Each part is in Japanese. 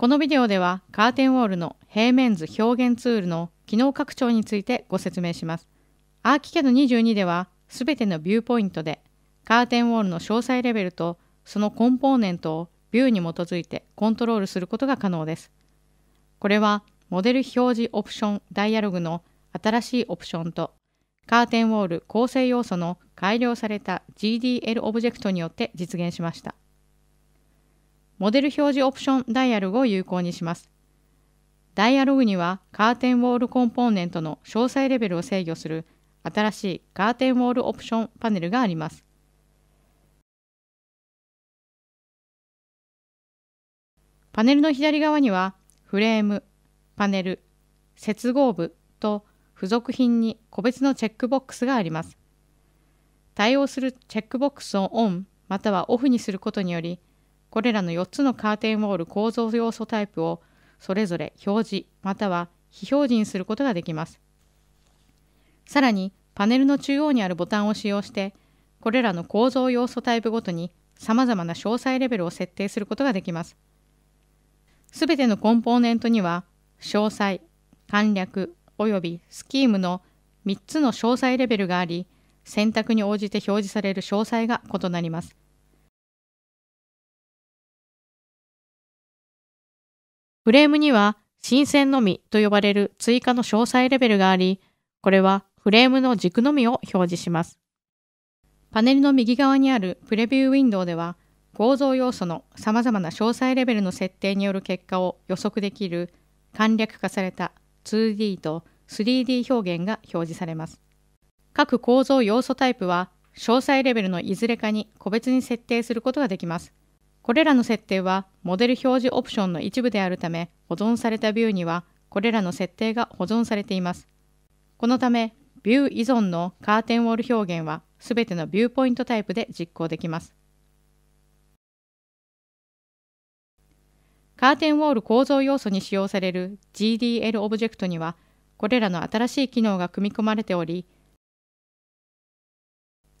このビデオではカーテンウォールの平面図表現ツールの機能拡張についてご説明します。ArchiCAD22 では全てのビューポイントでカーテンウォールの詳細レベルとそのコンポーネントをビューに基づいてコントロールすることが可能です。これはモデル表示オプションダイアログの新しいオプションとカーテンウォール構成要素の改良された GDL オブジェクトによって実現しました。モデル表示オプションダイアログを有効にします。ダイアログにはカーテンウォールコンポーネントの詳細レベルを制御する新しいカーテンウォールオプションパネルがあります。パネルの左側にはフレーム、パネル、接合部と付属品に個別のチェックボックスがあります。対応するチェックボックスをオンまたはオフにすることによりこれらの4つのカーテンウォール構造要素タイプをそれぞれ表示または非表示にすることができます。さらにパネルの中央にあるボタンを使用してこれらの構造要素タイプごとにさまざまな詳細レベルを設定することができます。すべてのコンポーネントには詳細、簡略及びスキームの3つの詳細レベルがあり選択に応じて表示される詳細が異なります。フレームには新鮮のみと呼ばれる追加の詳細レベルがあり、これはフレームの軸のみを表示します。パネルの右側にあるプレビューウィンドウでは、構造要素の様々な詳細レベルの設定による結果を予測できる簡略化された 2D と 3D 表現が表示されます。各構造要素タイプは、詳細レベルのいずれかに個別に設定することができます。これらの設定はモデル表示オプションの一部であるため、保存されたビューには、これらの設定が保存されています。このため、ビュー依存のカーテンウォール表現は、すべてのビューポイントタイプで実行できます。カーテンウォール構造要素に使用される GDL オブジェクトには、これらの新しい機能が組み込まれており、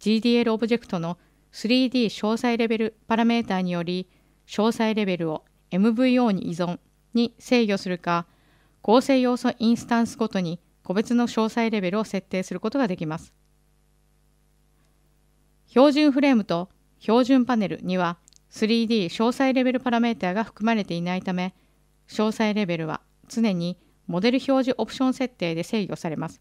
GDL オブジェクトの 3D 詳細レベルパラメーターにより、詳細レベルを MVO に依存に制御するか、構成要素インスタンスごとに個別の詳細レベルを設定することができます。標準フレームと標準パネルには 3D 詳細レベルパラメータが含まれていないため、詳細レベルは常にモデル表示オプション設定で制御されます。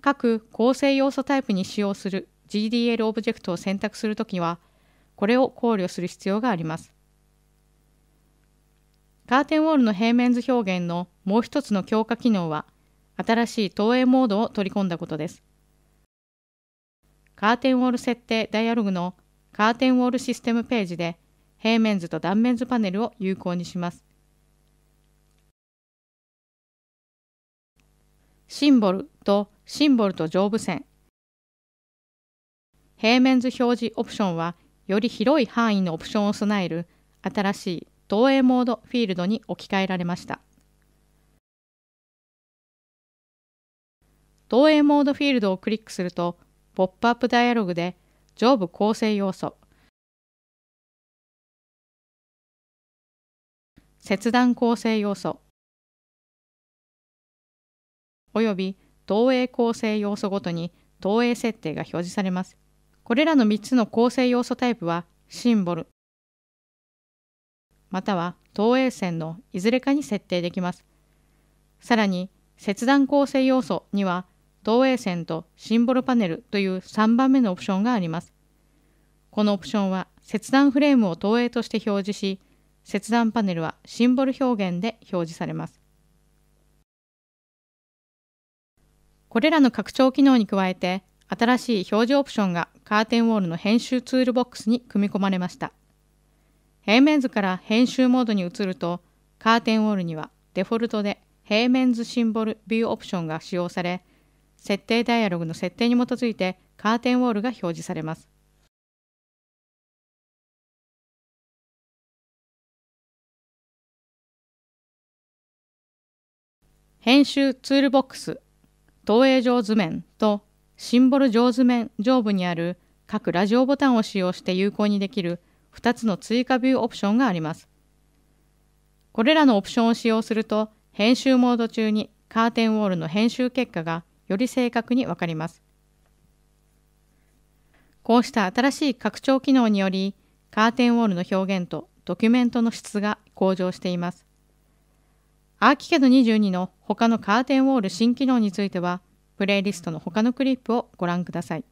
各構成要素タイプに使用する GDL オブジェクトを選択するときは、これを考慮する必要があります。カーテンウォールの平面図表現のもう一つの強化機能は、新しい投影モードを取り込んだことです。カーテンウォール設定ダイアログのカーテンウォールシステムページで平面図と断面図パネルを有効にします。シンボルとシンボルと上部線。平面図表示オプションはより広い範囲のオプションを備える新しい投影モードフィールドに置き換えられました投影モードフィールドをクリックするとポップアップダイアログで上部構成要素切断構成要素および投影構成要素ごとに投影設定が表示されます。これらの3つの構成要素タイプはシンボルまたは投影線のいずれかに設定できます。さらに切断構成要素には投影線とシンボルパネルという3番目のオプションがあります。このオプションは切断フレームを投影として表示し、切断パネルはシンボル表現で表示されます。これらの拡張機能に加えて、新しい表示オプションがカーテンウォールの編集ツールボックスに組み込まれました。平面図から編集モードに移ると、カーテンウォールにはデフォルトで平面図シンボルビューオプションが使用され、設定ダイアログの設定に基づいてカーテンウォールが表示されます。編集ツールボックス、投影上図面とシンボル上図面上部にある各ラジオボタンを使用して有効にできる2つの追加ビューオプションがあります。これらのオプションを使用すると、編集モード中にカーテンウォールの編集結果がより正確にわかります。こうした新しい拡張機能により、カーテンウォールの表現とドキュメントの質が向上しています。アーキケド22の他のカーテンウォール新機能については、プレイリストの他のクリップをご覧ください。